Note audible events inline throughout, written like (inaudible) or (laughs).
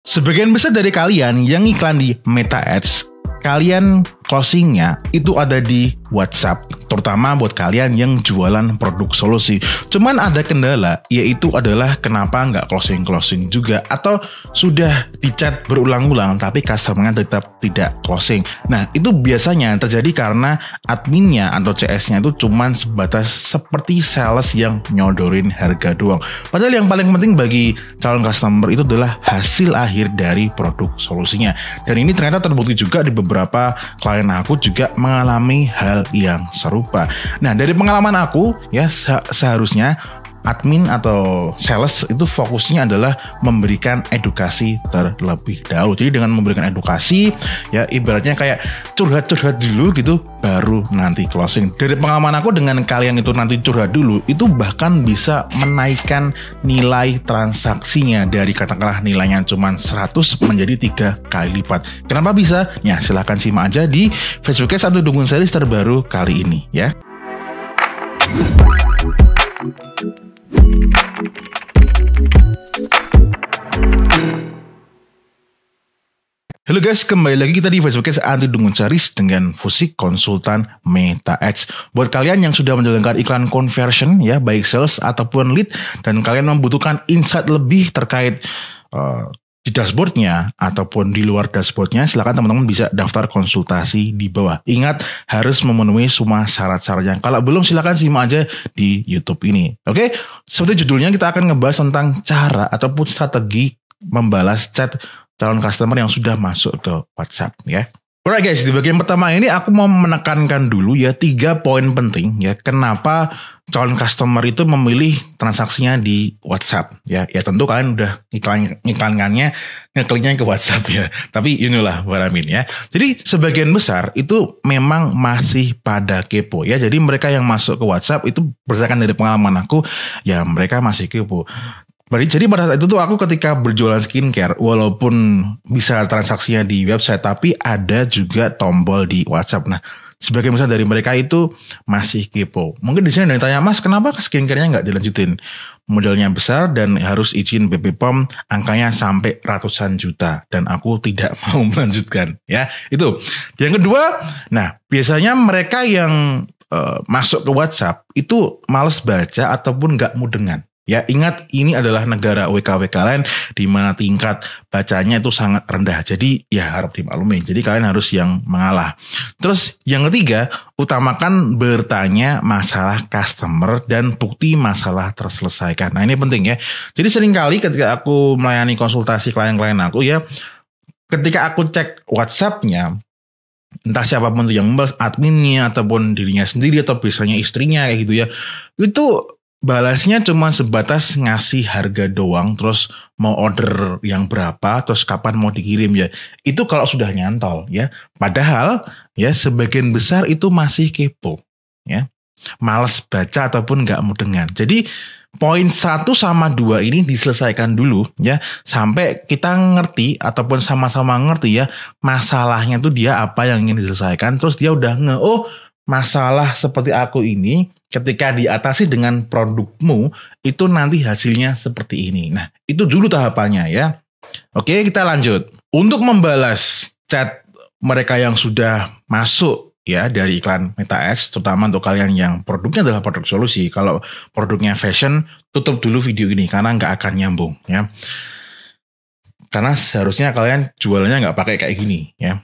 Sebagian besar dari kalian yang iklan di Meta Ads kalian closingnya itu ada di WhatsApp, terutama buat kalian yang jualan produk solusi. Cuman ada kendala, yaitu adalah kenapa nggak closing-closing juga, atau sudah dicat berulang-ulang tapi customer tetap tidak closing. Nah, itu biasanya terjadi karena adminnya atau CS-nya itu cuman sebatas seperti sales yang nyodorin harga doang. Padahal yang paling penting bagi calon customer itu adalah hasil akhir dari produk solusinya. Dan ini ternyata terbukti juga di beberapa beberapa klien aku juga mengalami hal yang serupa. Nah, dari pengalaman aku ya seharusnya admin atau sales itu fokusnya adalah memberikan edukasi terlebih dahulu. Jadi dengan memberikan edukasi ya ibaratnya kayak curhat-curhat dulu gitu baru nanti closing. Dari pengalaman aku dengan kalian itu nanti curhat dulu itu bahkan bisa menaikkan nilai transaksinya dari katakanlah nilainya cuma 100 menjadi tiga kali lipat. Kenapa bisa? Ya silahkan simak aja di Facebooknya satu dukun Series terbaru kali ini ya. Halo guys, kembali lagi kita di Facebook Anti Andri Caris dengan Fusik Konsultan Meta X. Buat kalian yang sudah menjalankan iklan conversion ya, baik sales ataupun lead, dan kalian membutuhkan insight lebih terkait uh, di dashboardnya ataupun di luar dashboardnya, silahkan teman-teman bisa daftar konsultasi di bawah. Ingat harus memenuhi semua syarat-syaratnya. Kalau belum silahkan simak aja di YouTube ini. Oke, seperti judulnya kita akan ngebahas tentang cara ataupun strategi membalas chat calon customer yang sudah masuk ke WhatsApp ya. Alright guys, di bagian pertama ini aku mau menekankan dulu ya tiga poin penting ya kenapa calon customer itu memilih transaksinya di WhatsApp ya. Ya tentu kalian udah iklan iklankannya ngekliknya ke WhatsApp ya. Tapi inilah know what ya. Jadi sebagian besar itu memang masih pada kepo ya. Jadi mereka yang masuk ke WhatsApp itu berdasarkan dari pengalaman aku ya mereka masih kepo. Jadi pada saat itu tuh aku ketika berjualan skincare, walaupun bisa transaksinya di website, tapi ada juga tombol di WhatsApp. Nah, sebagai misal dari mereka itu masih kepo. Mungkin di sini ada yang tanya, Mas, kenapa skincare-nya nggak dilanjutin? Modalnya besar dan harus izin BPOM, angkanya sampai ratusan juta. Dan aku tidak (laughs) mau melanjutkan. Ya, itu. Yang kedua, nah biasanya mereka yang uh, masuk ke WhatsApp itu males baca ataupun nggak mudengan. Ya ingat ini adalah negara WKWK lain di mana tingkat bacanya itu sangat rendah. Jadi ya harap dimaklumi. Jadi kalian harus yang mengalah. Terus yang ketiga, utamakan bertanya masalah customer dan bukti masalah terselesaikan. Nah ini penting ya. Jadi seringkali ketika aku melayani konsultasi klien-klien aku ya, ketika aku cek WhatsApp-nya, entah siapapun itu yang membahas adminnya ataupun dirinya sendiri atau biasanya istrinya kayak gitu ya, itu balasnya cuma sebatas ngasih harga doang terus mau order yang berapa terus kapan mau dikirim ya itu kalau sudah nyantol ya padahal ya sebagian besar itu masih kepo ya males baca ataupun nggak mau dengar jadi poin satu sama dua ini diselesaikan dulu ya sampai kita ngerti ataupun sama-sama ngerti ya masalahnya tuh dia apa yang ingin diselesaikan terus dia udah nge oh masalah seperti aku ini ketika diatasi dengan produkmu itu nanti hasilnya seperti ini. Nah, itu dulu tahapannya ya. Oke, kita lanjut. Untuk membalas chat mereka yang sudah masuk ya dari iklan Meta MetaX terutama untuk kalian yang produknya adalah produk solusi. Kalau produknya fashion, tutup dulu video ini karena nggak akan nyambung ya. Karena seharusnya kalian jualnya nggak pakai kayak gini ya.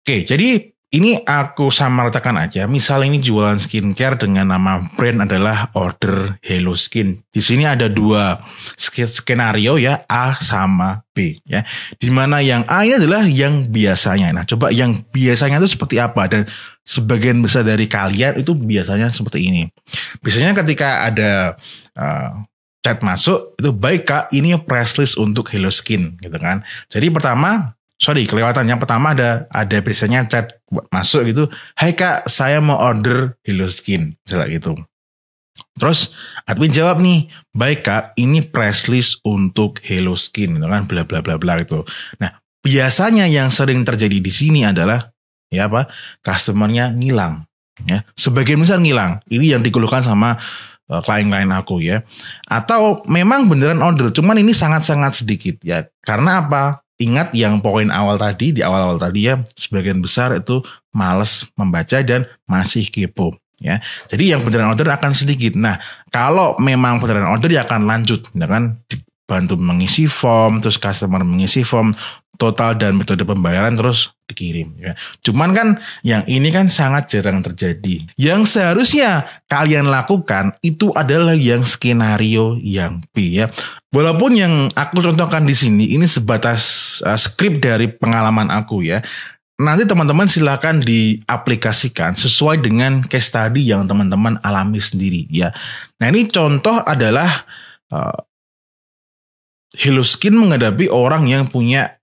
Oke, jadi ini aku samaratakan aja. Misal ini jualan skincare dengan nama brand adalah order Hello Skin. Di sini ada dua skenario ya A sama B ya. Dimana yang A ini adalah yang biasanya. Nah coba yang biasanya itu seperti apa dan sebagian besar dari kalian itu biasanya seperti ini. Biasanya ketika ada uh, chat masuk itu baik kak ini press list untuk Hello Skin gitu kan. Jadi pertama sorry kelewatan. Yang pertama ada ada biasanya chat masuk gitu, Hai kak, saya mau order Hello Skin, misalnya gitu. Terus admin jawab nih, baik kak, ini press list untuk Hello Skin, gitu kan, bla bla bla bla gitu. Nah biasanya yang sering terjadi di sini adalah ya apa, customernya ngilang. Ya, sebagian besar ngilang. Ini yang dikeluhkan sama eh, klien-klien aku ya. Atau memang beneran order, cuman ini sangat-sangat sedikit ya. Karena apa? ingat yang poin awal tadi di awal-awal tadi ya sebagian besar itu males membaca dan masih kepo ya. Jadi yang beneran order akan sedikit. Nah, kalau memang beneran order dia akan lanjut ya kan bantu mengisi form, terus customer mengisi form, total dan metode pembayaran terus dikirim. Ya. Cuman kan yang ini kan sangat jarang terjadi. Yang seharusnya kalian lakukan itu adalah yang skenario yang B ya. Walaupun yang aku contohkan di sini ini sebatas uh, skrip dari pengalaman aku ya. Nanti teman-teman silahkan diaplikasikan sesuai dengan case study yang teman-teman alami sendiri ya. Nah ini contoh adalah uh, menghadapi orang yang punya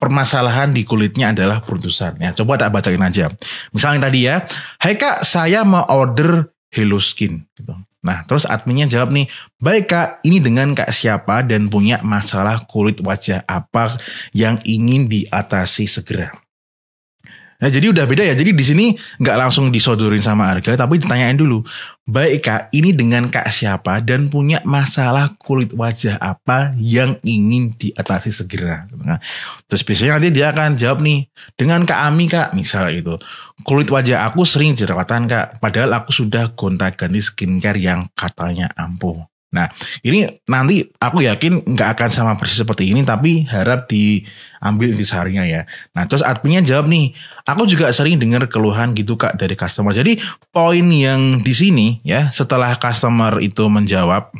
permasalahan di kulitnya adalah peruntusan. Ya, coba tak bacain aja. Misalnya tadi ya, Hai kak, saya mau order Hello Skin. Gitu. Nah, terus adminnya jawab nih, baik kak, ini dengan kak siapa dan punya masalah kulit wajah apa yang ingin diatasi segera. Nah jadi udah beda ya. Jadi di sini nggak langsung disodorin sama harga tapi ditanyain dulu. Baik kak, ini dengan kak siapa dan punya masalah kulit wajah apa yang ingin diatasi segera. Nah, terus biasanya nanti dia akan jawab nih dengan kak Ami kak, misalnya itu Kulit wajah aku sering jerawatan kak, padahal aku sudah gonta-ganti skincare yang katanya ampuh. Nah, ini nanti aku yakin nggak akan sama persis seperti ini, tapi harap diambil intisarinya ya. Nah, terus adminnya jawab nih, aku juga sering dengar keluhan gitu kak dari customer. Jadi poin yang di sini ya, setelah customer itu menjawab,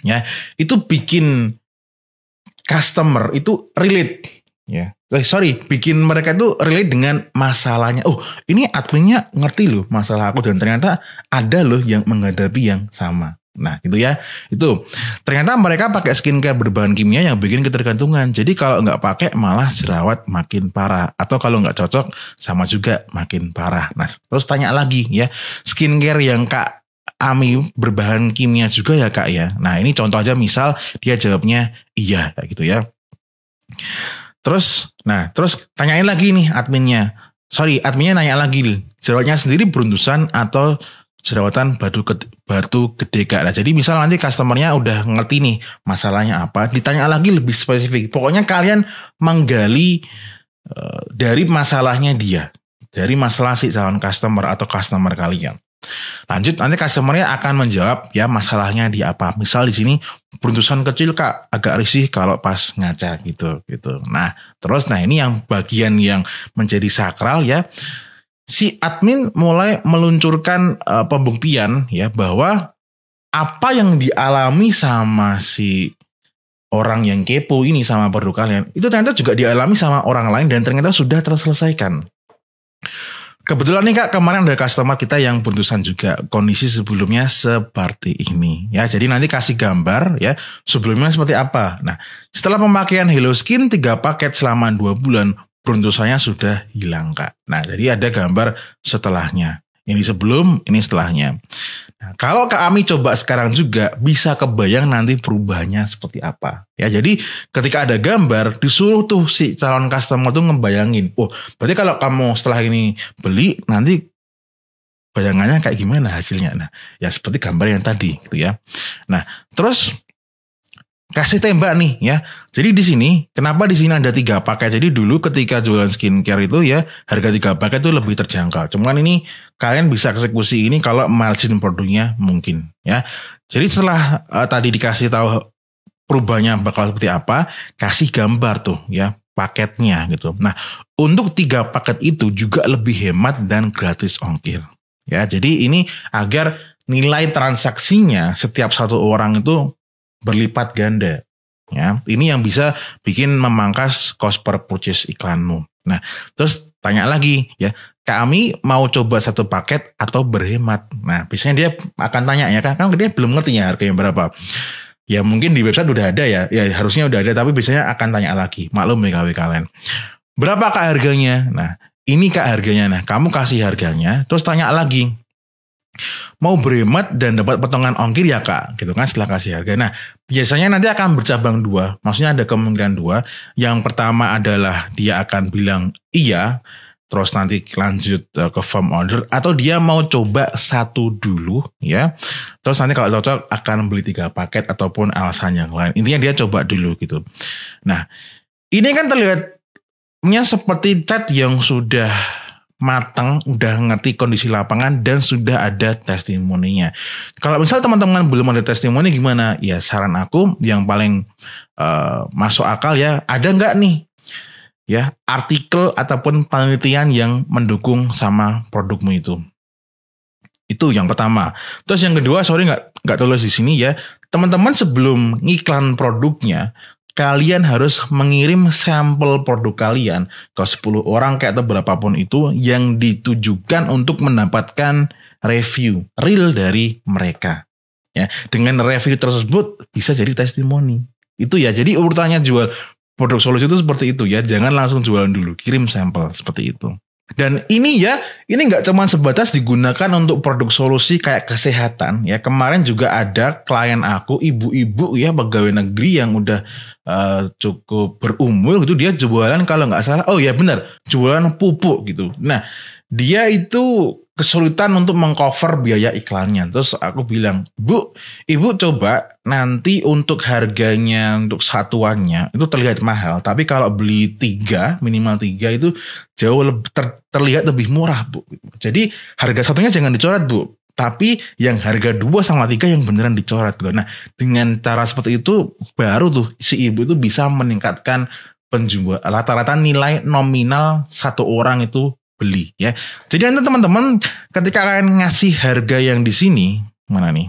ya itu bikin customer itu relate ya. yeah. sorry, bikin mereka itu relate dengan masalahnya. Oh, ini adminnya ngerti loh masalah aku dan ternyata ada loh yang menghadapi yang sama. Nah, gitu ya. Itu ternyata mereka pakai skincare berbahan kimia yang bikin ketergantungan. Jadi kalau nggak pakai malah jerawat makin parah atau kalau nggak cocok sama juga makin parah. Nah, terus tanya lagi ya, skincare yang Kak Ami berbahan kimia juga ya, Kak ya. Nah, ini contoh aja misal dia jawabnya iya kayak gitu ya. Terus, nah, terus tanyain lagi nih adminnya. Sorry, adminnya nanya lagi, jerawatnya sendiri beruntusan atau jerawatan batu batu gede kak. Nah, Jadi misal nanti customernya udah ngerti nih masalahnya apa, ditanya lagi lebih spesifik. Pokoknya kalian menggali eh, dari masalahnya dia, dari masalah si calon customer atau customer kalian. Lanjut nanti customernya akan menjawab ya masalahnya di apa. Misal di sini peruntusan kecil kak agak risih kalau pas ngaca gitu gitu. Nah terus nah ini yang bagian yang menjadi sakral ya si admin mulai meluncurkan uh, pembuktian ya bahwa apa yang dialami sama si orang yang kepo ini sama produk kalian itu ternyata juga dialami sama orang lain dan ternyata sudah terselesaikan. Kebetulan nih kak kemarin ada customer kita yang putusan juga kondisi sebelumnya seperti ini ya. Jadi nanti kasih gambar ya sebelumnya seperti apa. Nah setelah pemakaian Hello Skin 3 paket selama 2 bulan Peruntusannya sudah hilang kak. Nah jadi ada gambar setelahnya. Ini sebelum, ini setelahnya. Nah, kalau Kak Ami coba sekarang juga bisa kebayang nanti perubahannya seperti apa. Ya, jadi ketika ada gambar disuruh tuh si calon customer tuh ngebayangin. Oh, berarti kalau kamu setelah ini beli nanti bayangannya kayak gimana hasilnya. Nah, ya seperti gambar yang tadi gitu ya. Nah, terus kasih tembak nih ya. Jadi di sini kenapa di sini ada tiga paket? Jadi dulu ketika jualan skincare itu ya harga tiga paket itu lebih terjangkau. Cuman ini kalian bisa eksekusi ini kalau margin produknya mungkin ya. Jadi setelah uh, tadi dikasih tahu perubahannya bakal seperti apa, kasih gambar tuh ya paketnya gitu. Nah, untuk tiga paket itu juga lebih hemat dan gratis ongkir. Ya, jadi ini agar nilai transaksinya setiap satu orang itu berlipat ganda. Ya, ini yang bisa bikin memangkas cost per purchase iklanmu. Nah, terus tanya lagi ya, kami mau coba satu paket atau berhemat. Nah, biasanya dia akan tanya ya kan, kan dia belum ngerti ya harganya berapa. Ya mungkin di website udah ada ya, ya harusnya udah ada, tapi biasanya akan tanya lagi. Maklum BKW kalian. Berapa kak harganya? Nah, ini kak harganya. Nah, kamu kasih harganya, terus tanya lagi mau berhemat dan dapat potongan ongkir ya kak gitu kan setelah kasih harga nah biasanya nanti akan bercabang dua maksudnya ada kemungkinan dua yang pertama adalah dia akan bilang iya terus nanti lanjut eh, ke firm order atau dia mau coba satu dulu ya terus nanti kalau cocok akan beli tiga paket ataupun alasan yang lain intinya dia coba dulu gitu nah ini kan terlihatnya seperti cat yang sudah matang, udah ngerti kondisi lapangan dan sudah ada testimoninya. Kalau misal teman-teman belum ada testimoni gimana? Ya saran aku yang paling uh, masuk akal ya, ada nggak nih ya artikel ataupun penelitian yang mendukung sama produkmu itu. Itu yang pertama. Terus yang kedua, sorry nggak nggak tulis di sini ya, teman-teman sebelum ngiklan produknya, kalian harus mengirim sampel produk kalian ke 10 orang kayak atau berapapun itu yang ditujukan untuk mendapatkan review real dari mereka. Ya, dengan review tersebut bisa jadi testimoni. Itu ya. Jadi urutannya jual produk solusi itu seperti itu ya. Jangan langsung jualan dulu, kirim sampel seperti itu. Dan ini ya, ini nggak cuma sebatas digunakan untuk produk solusi kayak kesehatan. Ya kemarin juga ada klien aku, ibu-ibu ya pegawai negeri yang udah uh, cukup berumur itu dia jualan kalau nggak salah, oh ya benar, jualan pupuk gitu. Nah dia itu kesulitan untuk mengcover biaya iklannya. Terus aku bilang, Bu, Ibu coba nanti untuk harganya, untuk satuannya itu terlihat mahal. Tapi kalau beli tiga, minimal tiga itu jauh lebih ter, terlihat lebih murah, Bu. Jadi harga satunya jangan dicoret, Bu. Tapi yang harga dua sama tiga yang beneran dicoret. Nah, dengan cara seperti itu baru tuh si ibu itu bisa meningkatkan penjual rata-rata nilai nominal satu orang itu beli ya. Jadi nanti teman-teman ketika kalian ngasih harga yang di sini mana nih?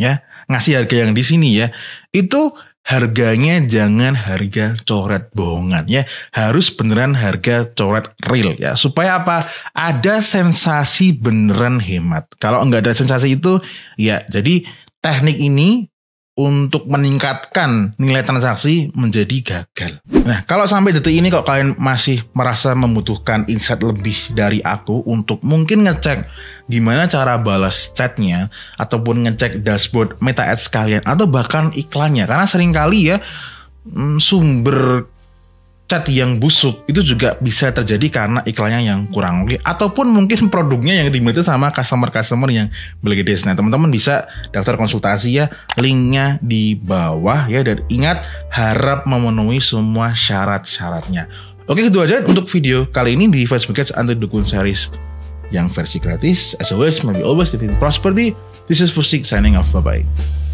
Ya, ngasih harga yang di sini ya. Itu harganya jangan harga coret bohongan ya. Harus beneran harga coret real ya. Supaya apa? Ada sensasi beneran hemat. Kalau nggak ada sensasi itu ya jadi teknik ini untuk meningkatkan nilai transaksi menjadi gagal. Nah, kalau sampai detik ini kok kalian masih merasa membutuhkan insight lebih dari aku untuk mungkin ngecek gimana cara balas chatnya ataupun ngecek dashboard meta ads kalian atau bahkan iklannya karena seringkali ya mm, sumber cat yang busuk itu juga bisa terjadi karena iklannya yang kurang oke ataupun mungkin produknya yang dimiliki sama customer-customer yang beli di Nah, teman-teman bisa daftar konsultasi ya, linknya di bawah ya dan ingat harap memenuhi semua syarat-syaratnya. Oke, itu aja untuk video kali ini di Facebook Ads Anti Dukun Series yang versi gratis. As always, maybe always living prosperity. This is Fusik signing off. Bye-bye.